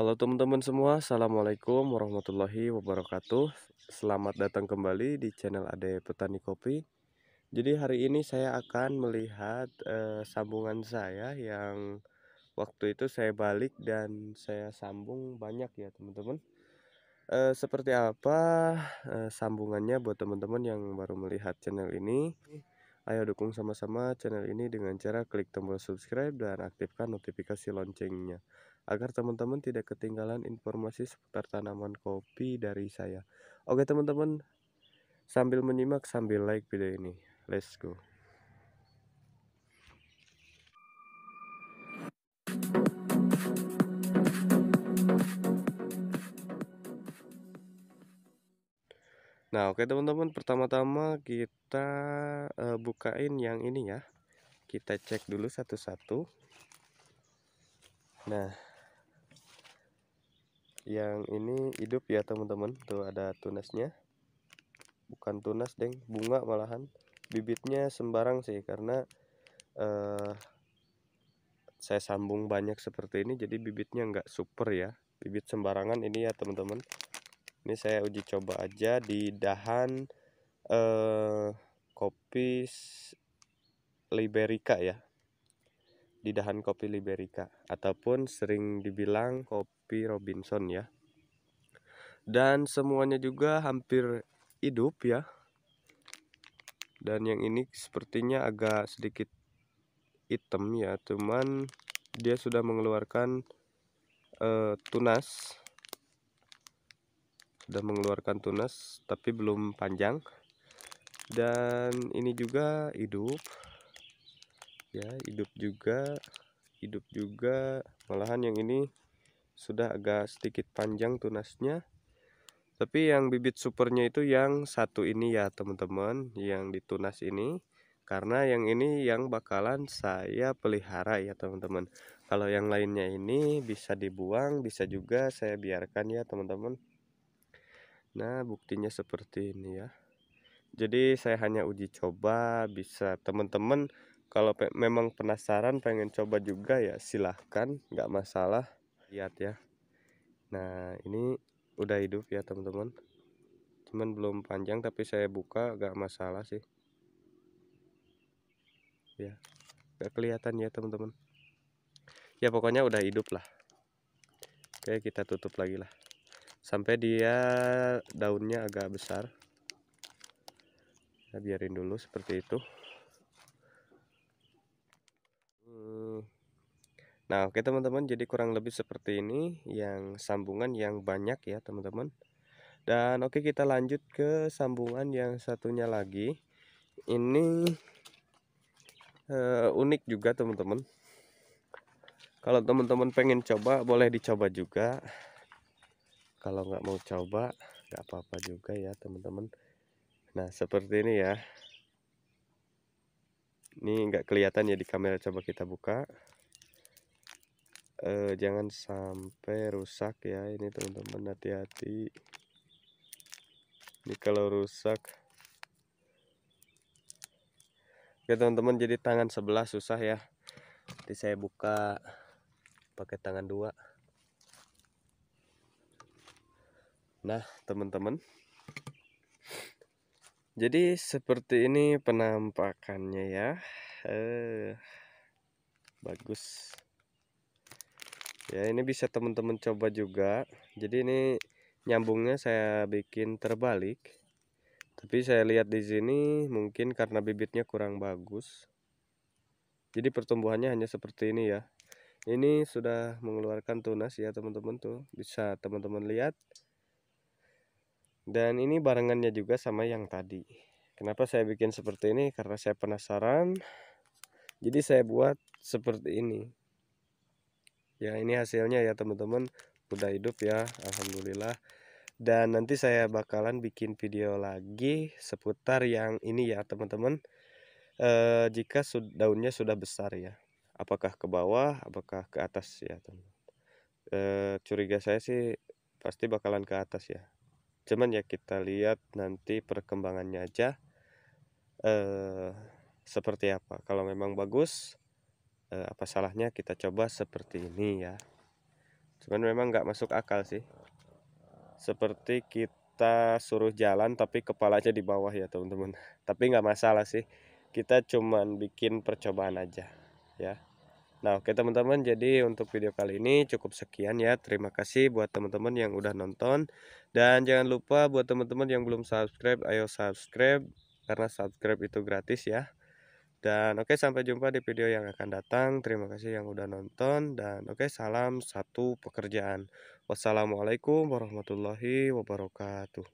Halo teman-teman semua, Assalamualaikum warahmatullahi wabarakatuh Selamat datang kembali di channel Ade Petani Kopi Jadi hari ini saya akan melihat eh, sambungan saya yang waktu itu saya balik dan saya sambung banyak ya teman-teman eh, Seperti apa eh, sambungannya buat teman-teman yang baru melihat channel ini Ayo dukung sama-sama channel ini dengan cara klik tombol subscribe dan aktifkan notifikasi loncengnya agar teman-teman tidak ketinggalan informasi seputar tanaman kopi dari saya. Oke teman-teman, sambil menyimak sambil like video ini. Let's go. Nah, oke teman-teman, pertama-tama kita uh, bukain yang ini ya. Kita cek dulu satu-satu. Nah, yang ini hidup ya teman-teman tuh ada tunasnya bukan tunas deng bunga malahan bibitnya sembarang sih karena eh, saya sambung banyak seperti ini jadi bibitnya nggak super ya bibit sembarangan ini ya teman-teman ini saya uji coba aja di dahan eh, kopi liberica ya di dahan kopi Liberica ataupun sering dibilang kopi Robinson ya. Dan semuanya juga hampir hidup ya. Dan yang ini sepertinya agak sedikit hitam ya, cuman dia sudah mengeluarkan uh, tunas. Sudah mengeluarkan tunas tapi belum panjang. Dan ini juga hidup ya hidup juga hidup juga malahan yang ini sudah agak sedikit panjang tunasnya tapi yang bibit supernya itu yang satu ini ya teman-teman yang ditunas ini karena yang ini yang bakalan saya pelihara ya teman-teman kalau yang lainnya ini bisa dibuang bisa juga saya biarkan ya teman-teman nah buktinya seperti ini ya jadi saya hanya uji coba bisa teman-teman kalau pe memang penasaran pengen coba juga ya silahkan nggak masalah lihat ya nah ini udah hidup ya teman-teman cuman belum panjang tapi saya buka nggak masalah sih ya nggak kelihatan ya teman-teman ya pokoknya udah hidup lah oke kita tutup lagi lah sampai dia daunnya agak besar kita biarin dulu seperti itu Hmm. Nah, oke teman-teman, jadi kurang lebih seperti ini yang sambungan yang banyak ya, teman-teman. Dan oke kita lanjut ke sambungan yang satunya lagi. Ini uh, unik juga, teman-teman. Kalau teman-teman pengen coba, boleh dicoba juga. Kalau nggak mau coba, nggak apa-apa juga ya, teman-teman. Nah, seperti ini ya ini nggak kelihatan ya di kamera coba kita buka e, jangan sampai rusak ya ini teman-teman hati-hati ini kalau rusak oke teman-teman jadi tangan sebelah susah ya Nanti saya buka pakai tangan dua nah teman-teman jadi seperti ini penampakannya ya. Eh, bagus. Ya ini bisa teman-teman coba juga. Jadi ini nyambungnya saya bikin terbalik. Tapi saya lihat di sini mungkin karena bibitnya kurang bagus. Jadi pertumbuhannya hanya seperti ini ya. Ini sudah mengeluarkan tunas ya teman-teman tuh. Bisa teman-teman lihat dan ini barengannya juga sama yang tadi kenapa saya bikin seperti ini karena saya penasaran jadi saya buat seperti ini ya ini hasilnya ya teman-teman udah hidup ya Alhamdulillah dan nanti saya bakalan bikin video lagi seputar yang ini ya teman-teman e, jika daunnya sudah besar ya apakah ke bawah apakah ke atas ya teman e, eh, curiga saya sih pasti bakalan ke atas ya cuman ya kita lihat nanti perkembangannya aja eh, seperti apa kalau memang bagus eh, apa salahnya kita coba seperti ini ya cuman memang nggak masuk akal sih seperti kita suruh jalan tapi kepalanya di bawah ya teman-teman tapi nggak masalah sih kita cuman bikin percobaan aja ya Nah oke teman-teman jadi untuk video kali ini cukup sekian ya Terima kasih buat teman-teman yang udah nonton Dan jangan lupa buat teman-teman yang belum subscribe ayo subscribe Karena subscribe itu gratis ya Dan oke sampai jumpa di video yang akan datang Terima kasih yang udah nonton Dan oke salam satu pekerjaan Wassalamualaikum warahmatullahi wabarakatuh